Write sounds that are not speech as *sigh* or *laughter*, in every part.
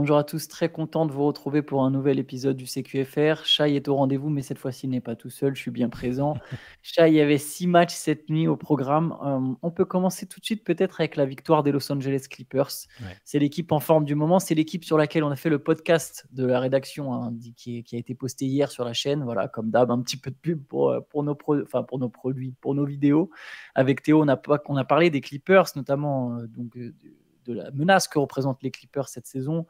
Bonjour à tous, très content de vous retrouver pour un nouvel épisode du CQFR. Chai est au rendez-vous, mais cette fois-ci il n'est pas tout seul, je suis bien présent. Chai, *laughs* il y avait six matchs cette nuit au programme. Euh, on peut commencer tout de suite peut-être avec la victoire des Los Angeles Clippers. C'est l'équipe en forme du moment, c'est l'équipe sur laquelle on a fait le podcast de la rédaction hein, qui, a été posté hier sur la chaîne. Voilà, comme d'hab, un petit peu de pub pour, euh, nos, pour nos produits, pour nos vidéos. Avec Théo, on a, a parlé des Clippers, notamment euh, donc, de la menace que représentent les Clippers cette saison,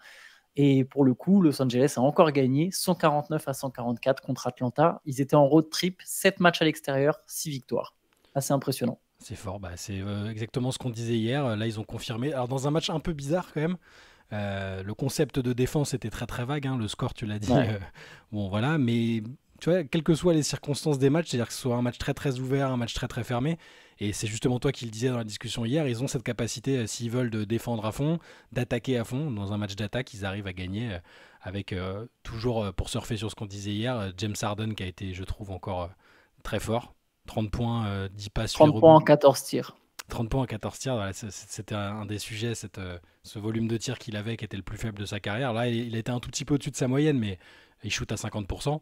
et pour le coup, Los Angeles a encore gagné 149 à 144 contre Atlanta. Ils étaient en road trip, 7 matchs à l'extérieur, 6 victoires. Assez ah, impressionnant. C'est fort, bah, c'est euh, exactement ce qu'on disait hier. Là, ils ont confirmé. Alors, dans un match un peu bizarre quand même, euh, le concept de défense était très très vague. Hein, le score, tu l'as dit. Euh, bon, voilà, mais tu vois, quelles que soient les circonstances des matchs, c'est-à-dire que ce soit un match très très ouvert, un match très très fermé, et c'est justement toi qui le disais dans la discussion hier, ils ont cette capacité, euh, s'ils veulent, de défendre à fond, d'attaquer à fond. Dans un match d'attaque, ils arrivent à gagner euh, avec euh, toujours, pour surfer sur ce qu'on disait hier, James Harden qui a été, je trouve, encore très fort. 30 points, 10 passes. 30 points en 14 tirs. 30 points en 14 tirs, c'était un des sujets, cette, ce volume de tirs qu'il avait qui était le plus faible de sa carrière. Là, il était un tout petit peu au-dessus de sa moyenne, mais il shoot à 50%.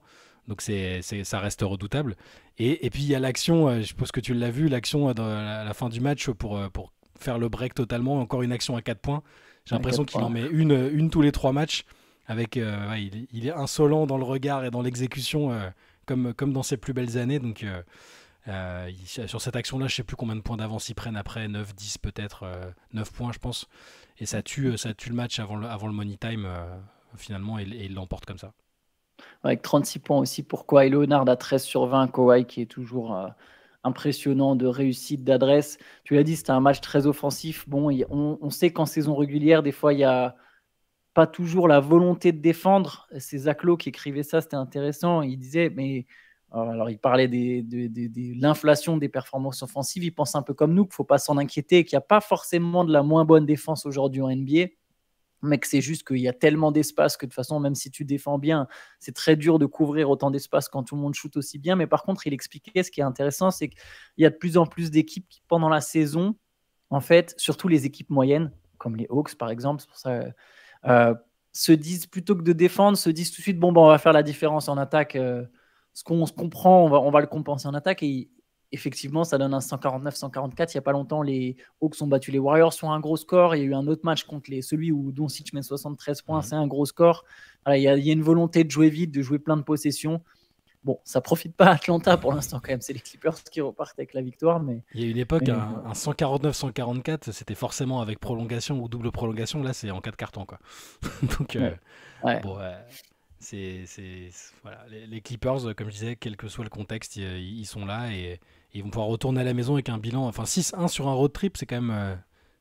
Donc c'est, ça reste redoutable. Et, puis il y a l'action, euh, je pense que tu l'as vu, l'action à euh, la fin du match pour, euh, pour faire le break totalement. Encore une action à 4 points. J'ai l'impression qu'il en met une, une tous les 3 matchs. Avec, il, est insolent dans le regard et dans l'exécution, comme, comme dans ses plus belles années. Donc sur cette action-là, je ne sais plus combien de points d'avance ils prennent après, 9, 10 peut-être, 9 points je pense. Et ça tue, ça tue le match avant le, avant le money time finalement et il l'emporte comme ça avec 36 points aussi Pourquoi Kawhi Leonard à 13 sur 20. Kawhi qui est toujours euh, impressionnant de réussite, d'adresse. Tu l'as dit, c'était un match très offensif. Bon, on, sait qu'en saison régulière, des fois, il y a pas toujours la volonté de défendre. C'est Zach Lowe qui écrivait ça, c'était intéressant. Il disait, mais euh, alors il parlait de, l'inflation des performances offensives. Il pense un peu comme nous qu'il ne faut pas s'en inquiéter, qu'il n'y a pas forcément de la moins bonne défense aujourd'hui en NBA mais c'est juste qu'il y a tellement d'espace que de toute façon, même si tu défends bien, c'est très dur de couvrir autant d'espace quand tout le monde shoot aussi bien. Mais par contre, il expliquait ce qui est intéressant, c'est qu'il y a de plus en plus d'équipes qui, pendant la saison, en fait, surtout les équipes moyennes, comme les Hawks par exemple, pour ça, euh, se disent plutôt que de défendre, se disent tout de suite bon, ben, on va faire la différence en attaque. Euh, ce qu'on se comprend, on va, on va le compenser en attaque effectivement, ça donne un 149-144. Il n'y a pas longtemps, les Hawks ont battu les Warriors sur un gros score. Il y a eu un autre match contre les, celui où Doncic met 73 points. C'est un gros score. il, y a, une volonté de jouer vite, de jouer plein de possessions. Bon, ça profite pas à Atlanta pour l'instant quand même. C'est les Clippers qui repartent avec la victoire. Mais, il y a une époque, un, 149-144, euh, c'était forcément avec prolongation ou double prolongation. Là, c'est en cas de Quoi. *laughs* Donc, euh, ouais. C'est, les, Clippers, euh, comme je disais, quel que soit le contexte, euh, ils, sont là et, ils vont pouvoir retourner à la maison avec un bilan. Enfin, 6-1 sur un road trip, c'est quand même, euh,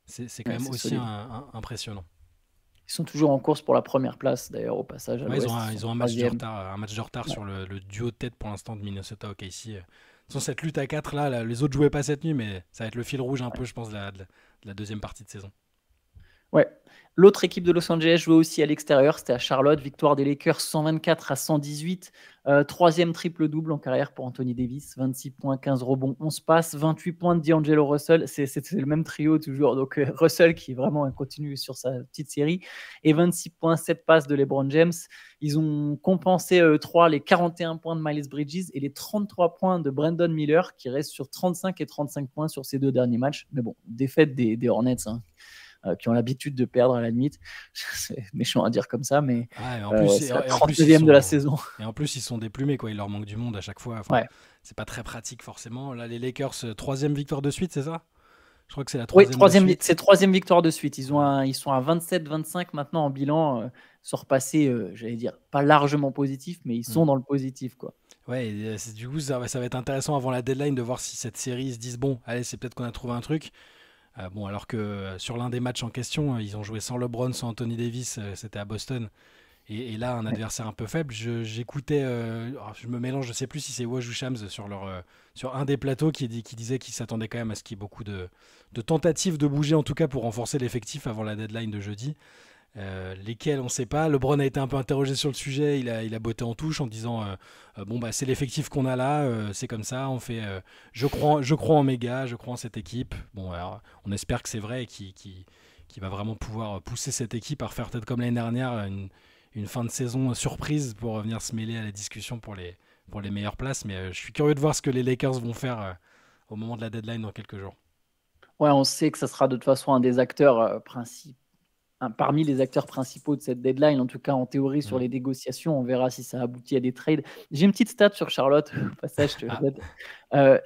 c'est, quand même aussi impressionnant. Ils sont toujours en course pour la première place, d'ailleurs, au passage. À ils, ont un, un, match de retard, un match retard sur le, duo tête pour l'instant de Minnesota OKC. Okay, sans cette lutte à 4 là, les autres jouaient pas cette nuit, mais ça va être le fil rouge un peu, je pense, de la deuxième partie de saison. Ouais. L'autre équipe de Los Angeles jouait aussi à l'extérieur, c'était à Charlotte, victoire des Lakers 124 à 118, euh, troisième triple-double en carrière pour Anthony Davis, 26 points, 15 rebonds, 11 passes, 28 points de D'Angelo Russell, c'est le même trio toujours, donc euh, *laughs* Russell qui est vraiment continu sur sa petite série, et 26 points, 7 passes de LeBron James. Ils ont compensé 3 les 41 points de Miles Bridges et les 33 points de Brandon Miller qui reste sur 35 et 35 points sur ces deux derniers matchs, mais bon, défaite des, Hornets. Hein. Euh, qui ont l'habitude de perdre à la limite. *laughs* c'est méchant à dire comme ça, mais, euh, c'est la 39e de la saison. Et en plus, ils sont déplumés, quoi. il leur manque du monde à chaque fois. ouais. C'est pas très pratique forcément. Là, les Lakers, euh, troisième victoire de suite, c'est ça je crois que c'est la troisième. Oui, troisième c'est troisième victoire de suite. Ils, ont ils sont à 27-25 maintenant en bilan, euh, j'allais dire, pas largement positif, mais ils sont mm. dans le positif. quoi. Ouais, du coup, ça, va être intéressant avant la deadline de voir si cette série se disent bon, allez, c'est peut-être qu'on a trouvé un truc. Euh, bon, alors que euh, sur l'un des matchs en question, euh, ils ont joué sans LeBron, sans Anthony Davis, c'était à Boston. Et, là, un adversaire un peu faible. J'écoutais, oh, je, me mélange, je ne sais plus si c'est Waj Shams sur, leur, sur un des plateaux qui, qui disait qu'il s'attendait quand même à ce qu'il y ait beaucoup de, de tentatives de bouger, en tout cas pour renforcer l'effectif avant la deadline de jeudi. Euh, lesquels on ne sait pas. LeBron a été un peu interrogé sur le sujet, il a, il a botté en touche en disant euh, euh, bon bah c'est l'effectif qu'on a là, c'est comme ça, on fait je crois je crois en méga, je crois en cette équipe. Bon on espère que c'est vrai et qui va vraiment pouvoir pousser cette équipe à refaire peut-être comme l'année dernière une, fin de saison surprise pour venir se mêler à la discussion pour les pour les meilleures places. Mais je suis curieux de voir ce que les Lakers vont faire au moment de la deadline dans quelques jours. Ouais, on sait que ça sera de toute façon un des acteurs principaux parmi les acteurs principaux de cette deadline, en tout cas en théorie sur mm. les négociations. On verra si ça aboutit à des trades. J'ai une petite stat sur Charlotte, mm. au passage, ah. euh,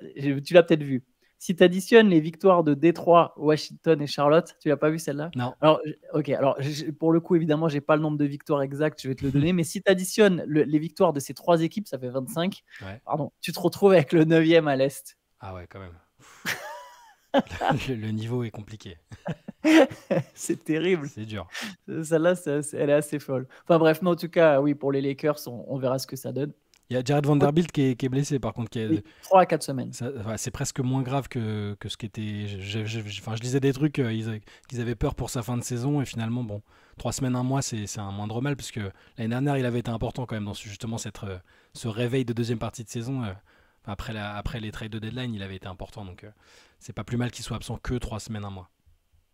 tu l'as peut-être vu. Si tu additionnes les victoires de Détroit, Washington et Charlotte, tu l'as pas vu celle-là Non. Alors, ok, alors pour le coup, évidemment, n'ai pas le nombre de victoires exactes, je vais te le donner, *laughs* mais si tu additionnes les victoires de ces trois équipes, ça fait 25. Pardon, tu te retrouves avec le 9e à l'Est. Ah ouais, quand même. *laughs* le niveau est compliqué. *laughs* *laughs* c'est terrible. C'est dur. Celle-là, elle est assez folle. Enfin bref, mais en tout cas, oui, pour les Lakers, on, verra ce que ça donne. Il y a Jared Vanderbilt qui est, blessé, par contre. Qui est, 3 à 4 semaines. c'est presque moins grave que, que ce qui était. Je, disais enfin, je disais des trucs, euh, qu'ils avaient peur pour sa fin de saison, et finalement, bon, 3 semaines, 1 mois, c'est un moindre mal, puisque l'année dernière, il avait été important quand même dans justement cette, euh, ce réveil de deuxième partie de saison. Euh, après, la, après les trades de deadline, il avait été important, donc c'est pas plus mal qu'il soit absent que 3 semaines, 1 mois.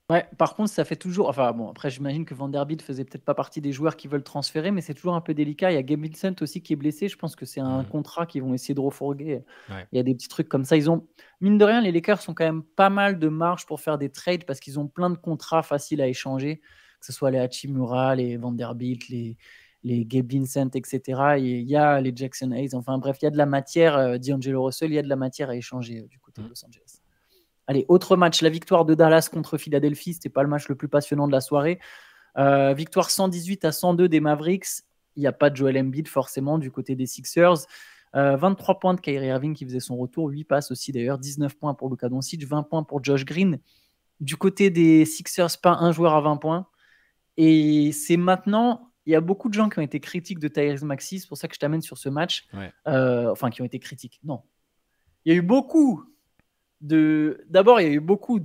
Ouais, par contre, ça fait toujours. Enfin, bon, après, j'imagine que Vanderbilt faisait peut-être pas partie des joueurs qui veulent transférer, mais c'est toujours un peu délicat. Il y a Gabe Vincent aussi qui est blessé. Je pense que c'est un mhm. contrat qu'ils vont essayer de refourguer. Il y a des petits trucs comme ça. Ils ont, mine de rien, les Lakers sont quand même pas mal de marge pour faire des trades parce qu'ils ont plein de contrats faciles à échanger, que ce soit les Hachimura, les Vanderbilt, les, les Gabe Vincent, etc. Et il y a les Jackson Hayes. Enfin, bref, il y a de la matière. Euh, dit Angelo Russell, il y a de la matière à échanger euh, du côté de mhm. Los Angeles. Allez, autre match, la victoire de Dallas contre Philadelphie. Ce C'était pas le match le plus passionnant de la soirée. Euh, victoire 118 à 102 des Mavericks. Il n'y a pas de Joel Embiid forcément du côté des Sixers. 23 euh, points de Kyrie Irving qui faisait son retour, 8 passes aussi d'ailleurs, 19 points pour Luka Doncic, 20 points pour Josh Green. Du côté des Sixers, pas un joueur à 20 points. Et c'est maintenant, il y a beaucoup de gens qui ont été critiques de Tyrese Maxis. c'est pour ça que je t'amène sur ce match. Euh, enfin, qui ont été critiques, non. Il y a eu beaucoup D'abord, il y a eu beaucoup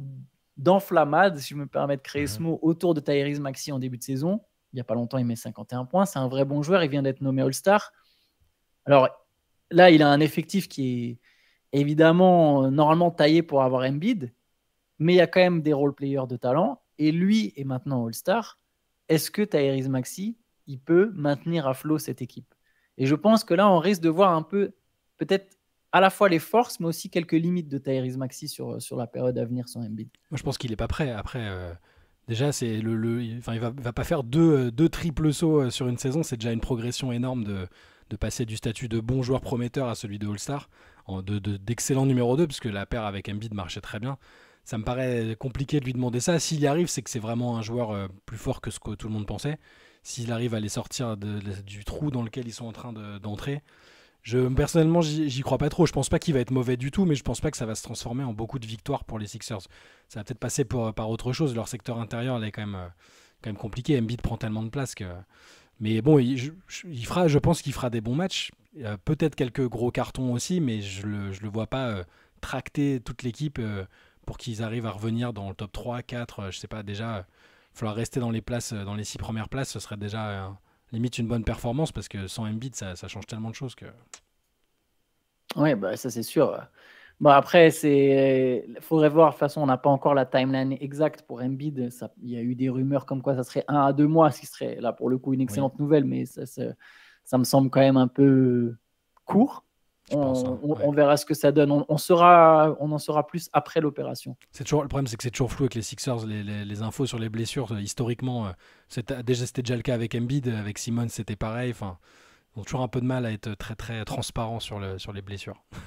d'enflammades, si je me permets de créer ce mhm. mot, autour de Tyrese Maxi en début de saison. Il n'y a pas longtemps, il met 51 points. C'est un vrai bon joueur. Il vient d'être nommé All-Star. Alors là, il a un effectif qui est évidemment normalement taillé pour avoir Embiid, mais il y a quand même des role-players de talent. Et lui est maintenant All-Star. Est-ce que Tyrese Maxi, il peut maintenir à flot cette équipe Et je pense que là, on risque de voir un peu, peut-être à la fois les forces, mais aussi quelques limites de Tyrese Maxi sur, euh, sur la période à venir sans Embiid. Moi, je pense qu'il n'est pas prêt. Après, euh, déjà, c'est le, il, ne va, pas faire deux, euh, deux triples sauts sur une saison. C'est déjà une progression énorme de, passer du statut de bon joueur prometteur à celui de All-Star, d'excellent de, numéro 2, puisque la paire avec Embiid marchait très bien. Ça me paraît compliqué de lui demander ça. S'il y arrive, c'est que c'est vraiment un joueur plus fort que ce que tout le monde pensait. S'il arrive à les sortir du trou dans lequel ils sont en train d'entrer personnellement, j'y crois pas trop. Je pense pas qu'il va être mauvais du tout, mais je pense pas que ça va se transformer en beaucoup de victoires pour les Sixers. Ça va peut-être passer par autre chose. Leur secteur intérieur, est quand même, euh, quand même compliqué. Embiid prend tellement de place que. Mais bon, il, je, fera, je pense qu'il fera des bons matchs. peut-être quelques gros cartons aussi, mais je le, le vois pas euh, tracter toute l'équipe euh, pour qu'ils arrivent à revenir dans le top 3, 4. je sais pas, déjà, il falloir rester dans les places, dans les six premières places, ce serait déjà limite une bonne performance parce que sans Embiid, ça, ça change tellement de choses que. Oui, bah, ça c'est sûr. Bon, après, c'est faudrait voir. De toute façon, on n'a pas encore la timeline exacte pour Embiid. Ça... Il y a eu des rumeurs comme quoi ça serait un à deux mois, ce qui serait là pour le coup une excellente nouvelle, mais ça, me semble quand même un peu court. Hein, on, verra ce que ça donne. On, sera, on en saura plus après l'opération. C'est toujours le problème, c'est que c'est toujours flou avec les Sixers, les, infos sur les blessures euh, historiquement. Euh, euh, c'était déjà, le cas avec Embiid, avec Simone c'était pareil. Enfin, ils ont toujours un peu de mal à être très très transparents sur, sur les blessures. *laughs*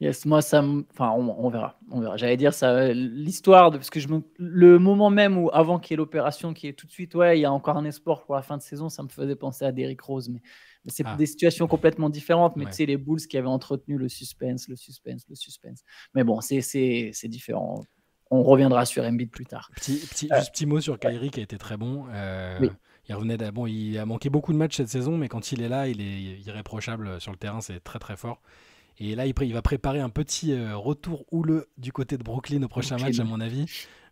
Yes, moi ça, enfin on, verra, on verra. J'allais dire ça, l'histoire parce que le moment même où avant qu'il y ait l'opération, qui est tout de suite, ouais, il y a encore un espoir pour la fin de saison, ça me faisait penser à Derrick Rose, mais c'est ah. des situations complètement différentes, mais c'est les Bulls qui avaient entretenu le suspense, le suspense, le suspense. Mais bon, c'est différent. On reviendra sur Embiid plus tard. Petit, euh, juste petit mot sur Kyrie qui a été très bon. Euh, il bon, il a manqué beaucoup de matchs cette saison, mais quand il est là, il est irréprochable sur le terrain, c'est très très fort. Et là, il, va préparer un petit euh, retour houleux du côté de Brooklyn au prochain match, à mon avis.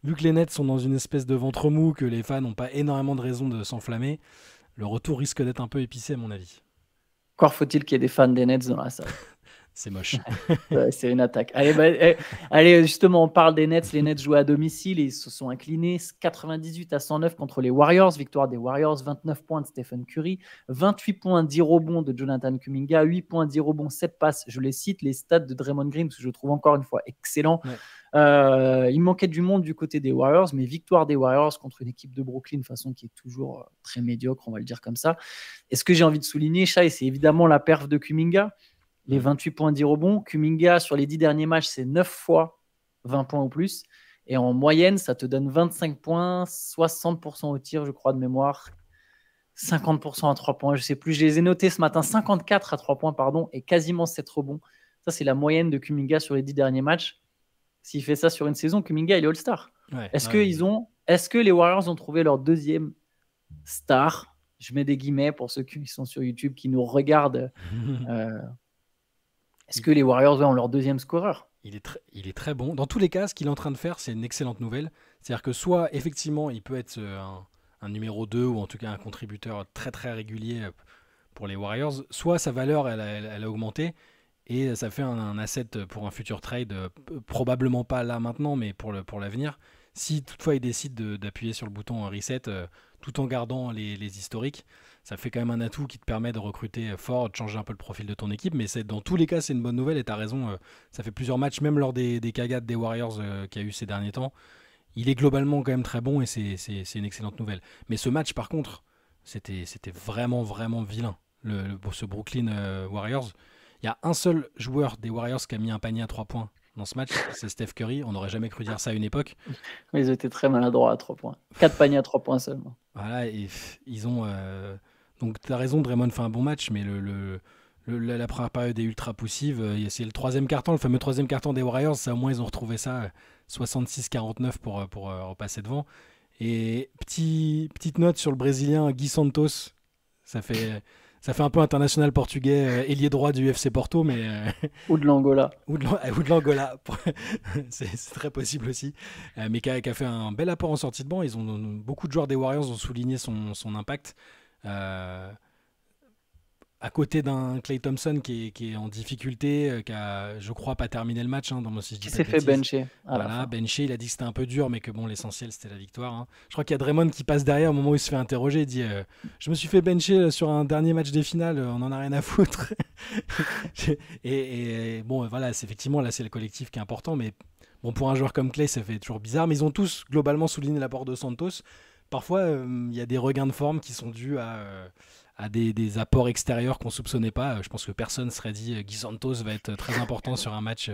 Vu que les Nets sont dans une espèce de ventre mou, que les fans n'ont pas énormément de raisons de s'enflammer, le retour risque d'être un peu épicé, à mon avis. Encore faut-il qu'il y ait des fans des Nets dans la salle. C'est moche. *laughs* c'est une attaque. Bah, eh, allez, justement, on parle des Nets. Les Nets jouaient à domicile et ils se sont inclinés 98 à 109 contre les Warriors. Victoire des Warriors, 29 points de Stephen Curry, 28 points, 10 rebonds de Jonathan Kuminga, 8 points, 10 rebonds, 7 passes. Je les cite, les stats de Draymond Green, que je trouve encore une fois excellent. Euh, il manquait du monde du côté des Warriors, mais victoire des Warriors contre une équipe de Brooklyn, de façon qui est toujours euh, très médiocre, on va le dire comme ça. Et ce que j'ai envie de souligner, Chai, c'est évidemment la perf de Kuminga les 28 points 10 rebonds. Kuminga, sur les 10 derniers matchs, c'est 9 fois 20 points ou plus. Et en moyenne, ça te donne 25 points, 60% au tir, je crois, de mémoire, 50% à 3 points, je sais plus. Je les ai notés ce matin, 54 à 3 points, pardon, et quasiment 7 rebonds. Ça, c'est la moyenne de Kuminga sur les 10 derniers matchs. S'il fait ça sur une saison, Kuminga, il est All-Star. est-ce que, ont... est que les Warriors ont trouvé leur deuxième star je mets des guillemets pour ceux qui sont sur YouTube, qui nous regardent. *laughs* Euh, est-ce que les Warriors ont leur deuxième scoreur il est, il est très bon. Dans tous les cas, ce qu'il est en train de faire, c'est une excellente nouvelle. C'est-à-dire que soit, effectivement, il peut être euh, un, numéro 2 ou en tout cas un contributeur très très régulier euh, pour les Warriors, soit sa valeur, elle, a augmenté et ça fait un, asset pour un futur trade, euh, probablement pas là maintenant, mais pour l'avenir. Pour si toutefois il décide d'appuyer sur le bouton reset tout en gardant les historiques ça fait quand même un atout qui te permet de recruter fort, de changer un peu le profil de ton équipe. Mais c'est dans tous les cas, c'est une bonne nouvelle et tu as raison. Euh, ça fait plusieurs matchs, même lors des, des cagades des Warriors euh, qu'il y a eu ces derniers temps. Il est globalement quand même très bon et c'est une excellente nouvelle. Mais ce match, par contre, c'était vraiment, vraiment vilain. Le, ce Brooklyn euh, Warriors. Il y a un seul joueur des Warriors qui a mis un panier à 3 points dans ce match, c'est Steph Curry. On n'aurait jamais cru dire ça à une époque. Mais *laughs* ils étaient très maladroits à 3 points. 4 paniers à 3 points seulement. Voilà, et ils ont. Donc tu as raison, Draymond fait un bon match, mais le, la, première période est ultra poussive. Euh, c'est le troisième carton, le fameux troisième carton des Warriors. Ça, au moins, ils ont retrouvé ça 66-49 pour, euh, pour euh, repasser devant. Et petit, petite note sur le Brésilien Guy Santos. Ça fait, ça fait un peu international portugais, ailier droit du FC Porto, mais. ou de l'Angola. *laughs* ou de l'Angola. *laughs* C'est très possible aussi. mais qui a, fait un bel apport en sortie de banc. Ils ont, beaucoup de joueurs des Warriors ont souligné son impact. Euh, à côté d'un Clay Thompson qui est, en difficulté, euh, qui a, je crois, pas terminé le match. Hein, qui s'est fait bencher. Voilà, bencher, il a dit que c'était un peu dur, mais que bon, l'essentiel c'était la victoire. Hein. Je crois qu'il y a Draymond qui passe derrière au moment où il se fait interroger. Il dit euh, Je me suis fait bencher sur un dernier match des finales, on en a rien à foutre. *laughs* et, bon, voilà, c'est effectivement là, c'est le collectif qui est important, mais bon, pour un joueur comme Clay, ça fait toujours bizarre. Mais ils ont tous globalement souligné l'apport de Santos parfois, euh, il y a des regains de forme qui sont dus à, euh, des, apports extérieurs qu'on soupçonnait pas. Euh, je pense que personne serait dit Guy Santos va être très important sur un match.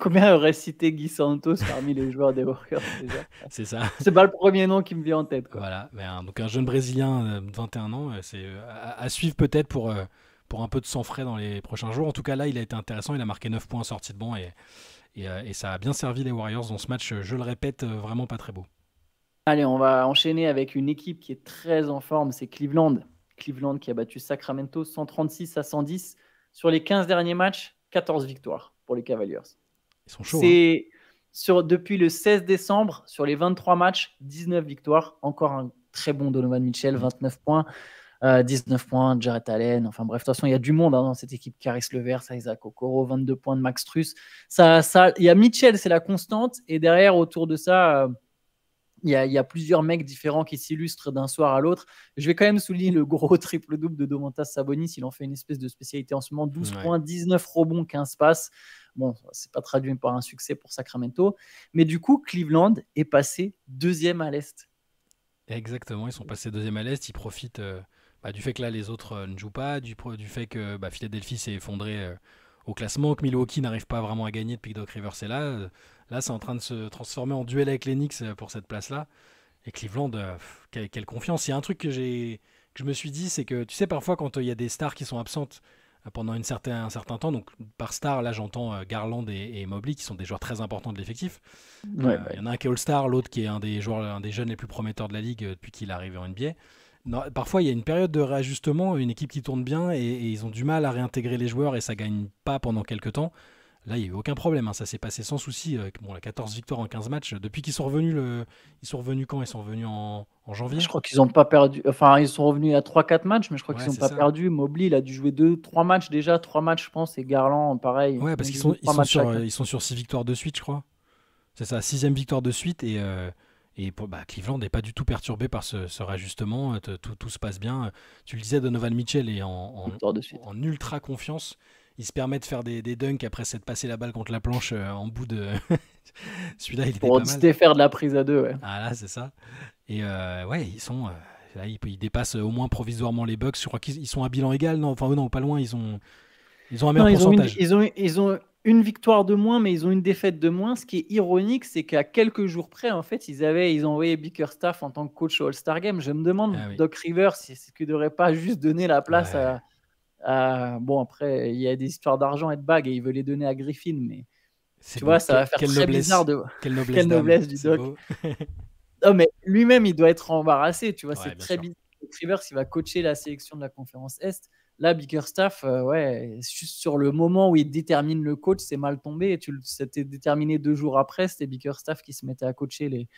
Combien aurait cité Guy Santos parmi les joueurs des Warriors déjà C'est ça. C'est pas le premier nom qui me vient en tête. Voilà, donc un jeune Brésilien de 21 ans, c'est à, suivre peut-être pour, pour un peu de sang frais dans les prochains jours. En tout cas, là, il a été intéressant. Il a marqué 9 points en sortie de banc et ça a bien servi les Warriors dans ce match, je le répète, vraiment pas très beau. Allez, on va enchaîner avec une équipe qui est très en forme, c'est Cleveland. Cleveland qui a battu Sacramento 136 à 110 sur les 15 derniers matchs, 14 victoires pour les Cavaliers. Ils sont chauds. C'est hein. sur depuis le 16 décembre sur les 23 matchs, 19 victoires, encore un très bon Donovan Mitchell, 29 mm. points. 19 euh, points, Jared Allen, enfin bref, de toute façon, il y a du monde hein, dans cette équipe. Caris Levert, Isaac Okoro, 22 points de Max Truss. Ça, ça, il y a Mitchell, c'est la constante. Et derrière, autour de ça, euh, il y, a, plusieurs mecs différents qui s'illustrent d'un soir à l'autre. Je vais quand même souligner le gros *laughs* triple-double de Domantas Sabonis. Il en fait une espèce de spécialité en ce moment 12 points, 19 rebonds, 15 passes. Bon, c'est pas traduit par un succès pour Sacramento. Mais du coup, Cleveland est passé deuxième à l'Est. Exactement, ils sont passés deuxième à l'Est. Ils profitent euh, bah, du fait que là, les autres euh, ne jouent pas, du, fait que bah, Philadelphie s'est effondrée. Euh, au classement, que Milwaukee n'arrive pas vraiment à gagner depuis que Doc Rivers est là. Euh, là, c'est en train de se transformer en duel avec les Knicks euh, pour cette place-là. Et Cleveland, euh, quelle, confiance. Il y a un truc que, j'ai, que je me suis dit, c'est que tu sais, parfois, quand il y a des stars qui sont absentes pendant une certain, un certain temps, donc par star, là j'entends Garland et, Mobley qui sont des joueurs très importants de l'effectif. il y en a un qui est All-Star, l'autre qui est un des, joueurs, un des jeunes les plus prometteurs de la ligue depuis qu'il est arrivé en NBA parfois, il y a une période de réajustement, une équipe qui tourne bien et, ils ont du mal à réintégrer les joueurs et ça gagne pas pendant quelques temps. Là, il n'y a eu aucun problème, hein, ça s'est passé sans souci. Euh, bon, la 14 victoires en 15 matchs. Depuis qu'ils sont revenus, le... ils sont revenus quand Ils sont revenus en, janvier Je crois qu'ils n'ont pas perdu. Enfin, ils sont revenus à 3-4 matchs, mais je crois qu'ils n'ont pas perdus. perdu. Mobley, il a dû jouer 2-3 matchs déjà. 3 matchs, je pense, et Garland, pareil. Ouais, parce qu'ils sont, ils sont, sur, 6 victoires de suite, je crois. C'est ça, 6 victoire de suite et. Euh, et bah, Cleveland n'est pas du tout perturbé par ce, ce réajustement. Tout, se passe bien. Tu le disais, Donovan Mitchell est en, ultra confiance. Il se permet de faire des, des dunks après s'être passé la balle contre la planche euh, en bout de. *laughs* Celui-là, il était Pour se faire de la prise à deux. Ouais. Ah là, c'est ça. Et euh, ouais, ils sont. Euh, ils, dépassent au moins provisoirement les Bucks. Je crois qu'ils sont à bilan égal. Non, enfin, non, pas loin. Ils ont. Ils ont un meilleur pourcentage. ils, ont, ils ont une victoire de moins, mais ils ont une défaite de moins. Ce qui est ironique, c'est qu'à quelques jours près, en fait, ils avaient, ils ont envoyé Bickerstaff en tant que coach au All-Star Game. Je me demande, ah Doc Rivers, si ce qu'il devrait pas juste donner la place à, Bon, après, il y a des histoires d'argent et de bagues, et il veut les donner à Griffin, mais tu vois, ça va faire Quelle très bizarre de. Quelle noblesse, du Doc. *laughs* non, mais lui-même, il doit être embarrassé, tu vois, c'est très bien bizarre. Doc Rivers, il va coacher la sélection de la conférence Est. Là, Bickerstaff, euh, ouais, juste sur le moment où il détermine le coach, c'est mal tombé. tu c'était déterminé deux jours après, c'était Bickerstaff qui se mettait à coacher les,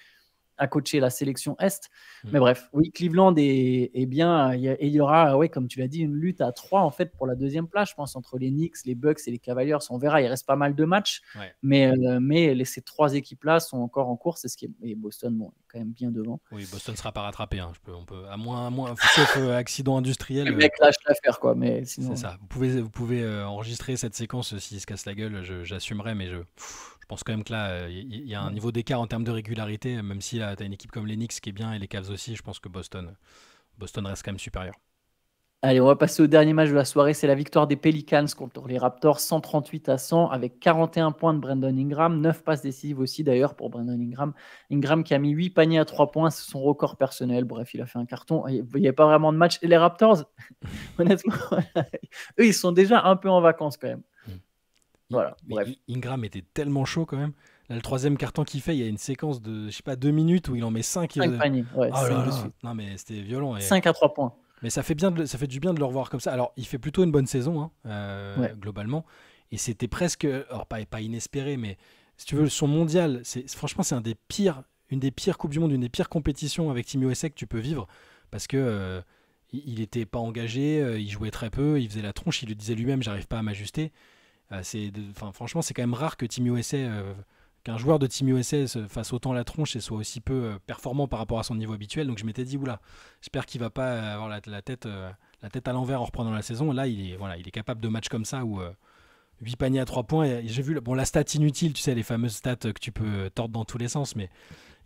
à coacher la sélection Est. Hmm. Mais bref, oui, Cleveland est, bien. il y aura, ouais, comme tu l'as dit, une lutte à trois en fait pour la deuxième place, je pense, entre les Knicks, les Bucks et les Cavaliers. On verra, il reste pas mal de matchs. Mais, euh, mais les, ces trois équipes-là sont encore en course. C'est ce qui est, Boston, bon, quand même bien devant. Oui, Boston ne sera pas rattrapé. Hein. je peux, on peut, à moins, à moins sauf euh, accident industriel. Le euh, mec lâche l'affaire, quoi. Mais sinon. C'est ça. Vous pouvez, vous pouvez enregistrer cette séquence s'il se casse la gueule. J'assumerai, mais je pense quand même que là, il euh, y, a un niveau d'écart en termes de régularité, même si euh, tu as une équipe comme l'Enix qui est bien et les Cavs aussi, je pense que Boston, euh, Boston reste quand même supérieur. Allez, on va passer au dernier match de la soirée. C'est la victoire des Pelicans contre les Raptors, 138 à 100, avec 41 points de Brandon Ingram, Neuf passes décisives aussi d'ailleurs pour Brandon Ingram. Ingram qui a mis 8 paniers à trois points, c'est son record personnel. Bref, il a fait un carton. Il n'y avait pas vraiment de match. Et les Raptors, *laughs* honnêtement, *laughs* eux, ils sont déjà un peu en vacances quand même. Ingram était tellement chaud quand même. Là, le troisième carton qu'il fait, il y a une séquence de, je sais pas, deux minutes où il en met cinq. Euh, cinq ah Non mais c'était violent. Et... à 3 points. Mais ça fait bien, ça fait du bien de le revoir comme ça. Alors, il fait plutôt une bonne saison, hein, euh, globalement. Et c'était presque, alors pas, pas inespéré, mais si tu veux, son mondial, c'est franchement, c'est un des pires, une des pires coupes du monde, une des pires compétitions avec Timio USA que tu peux vivre, parce que euh, il n'était pas engagé, il jouait très peu, il faisait la tronche, il le disait lui-même, j'arrive pas à m'ajuster. Euh, franchement, c'est quand même rare que Team USA, euh, qu'un joueur de Team USA se fasse autant la tronche et soit aussi peu euh, performant par rapport à son niveau habituel. Donc je m'étais dit, oula, j'espère qu'il va pas avoir la, tête, la tête à l'envers en reprenant la saison. Là, il est, voilà, il est capable de matchs comme ça où. 8 paniers à 3 points. J'ai vu bon, la stat inutile, tu sais, les fameuses stats que tu peux tordre dans tous les sens, mais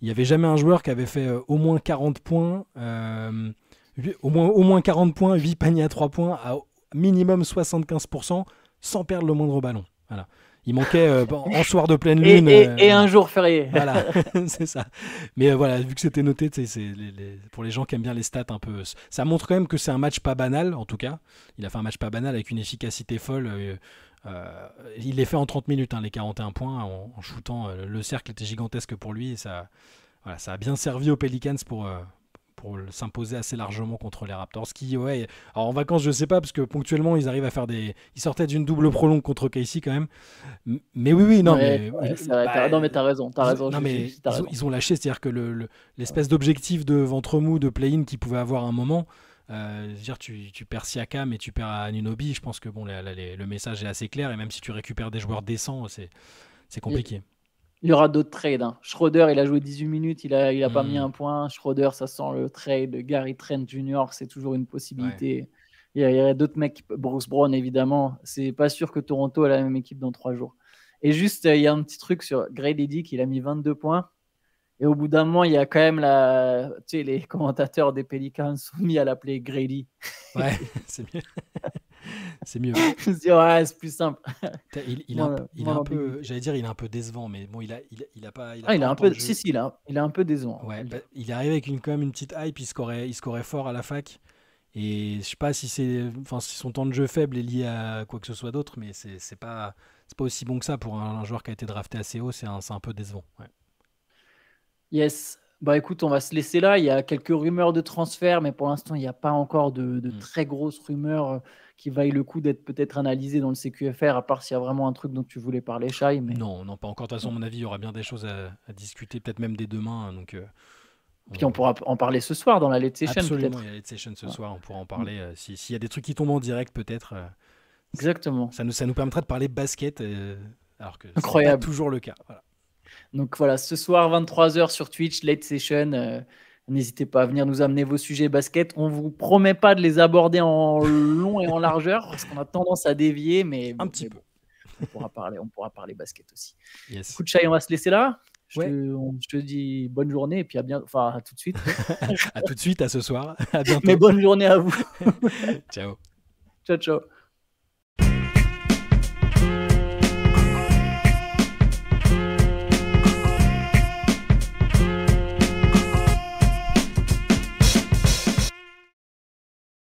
il n'y avait jamais un joueur qui avait fait au moins 40 points, au, moins, au moins 40 points, 8 paniers à 3 points, à minimum 75%, sans perdre le moindre ballon. Voilà. Il manquait euh, *laughs* en soir de pleine lune. Euh, et, un jour férié. Voilà, *laughs* *laughs* c'est ça. Mais euh, voilà, vu que c'était noté, c'est pour les gens qui aiment bien les stats un peu, ça montre quand même que c'est un match pas banal, en tout cas. Il a fait un match pas banal avec une efficacité folle. il est fait en 30 minutes, hein, les 41 points, en, en shootant. le cercle était gigantesque pour lui. Et ça, voilà, ça a bien servi aux Pelicans pour, pour s'imposer assez largement contre les Raptors. Qui, ouais, en vacances, je sais pas, parce que ponctuellement, ils arrivent à faire des. Ils sortaient d'une double prolongue contre Casey quand même. Mais oui, oui, non, mais. non, bah, mais t'as raison, raison. as ils, Ont, ils, lâché, c'est-à-dire que l'espèce le, d'objectif de ventre mou, de play-in qu'ils pouvaient avoir un moment. Euh, dire, tu, perds Siaka mais tu perds Anunobi. Je pense que bon, le message est assez clair. Et même si tu récupères des joueurs décents, c'est compliqué il y aura d'autres trades. Hein. Schroeder, il a joué 18 minutes, il n'a il a pas mis hmm. un point. Schroeder, ça sent le trade. Gary Trent Jr., c'est toujours une possibilité. Il y a, d'autres mecs, Bruce Brown, évidemment. C'est pas sûr que Toronto a la même équipe dans trois jours. Et juste, euh, il y a un petit truc sur Gray Lady qu'il a mis 22 points. Et au bout d'un moment, il y a quand même la. Tu sais, les commentateurs des Pelicans sont mis à l'appeler Grady. Ouais, *laughs* *laughs* c'est bien. *laughs* c'est mieux. *laughs* ouais, c'est plus simple. Il, il, il un, peu, j'allais dire, il est un peu décevant, mais bon, il a, il, a pas. Il a, ah, il est un peu, si, si, il a, il un peu décevant. Ouais, bah, il est arrivé avec une, quand même une petite hype, il scorait, il scorait fort à la fac. Et je sais pas si c'est, enfin, si son temps de jeu faible est lié à quoi que ce soit d'autre, mais c'est, c'est pas, c'est pas aussi bon que ça pour un, joueur qui a été drafté assez haut. C'est un, un peu décevant. Yes. Bah écoute, on va se laisser là. Il y a quelques rumeurs de transfert, mais pour l'instant, il n'y a pas encore de, mm. très grosses rumeurs euh, qui vaillent le coup d'être peut-être analysées dans le CQFR, à part s'il y a vraiment un truc dont tu voulais parler, Shai. Mais... Non, non, pas encore. De toute façon, à mon avis, il y aura bien des choses à, discuter, peut-être même dès demain. Hein, donc, euh, Puis on pourra en parler ce soir dans la late session. Absolument, il y a la late session ce soir, on pourra en mm. parler. Euh, s'il y a des trucs qui tombent en direct, peut-être. Exactement. Ça nous, ça permettra de parler basket, alors que c'est toujours le cas. Voilà. Donc voilà, ce soir, 23h sur Twitch, late session. Euh, n'hésitez pas à venir nous amener vos sujets basket. On ne vous promet pas de les aborder en long et en largeur, parce qu'on a tendance à dévier, mais. Un petit peu. on, pourra parler, on pourra parler basket aussi. Yes. Coup de on va se laisser là. Je, te, dis bonne journée et puis à, bientôt à tout de suite. *laughs* à tout de suite, à ce soir. À *laughs* bientôt. Mais bonne journée à vous. *laughs* ciao. Ciao, ciao.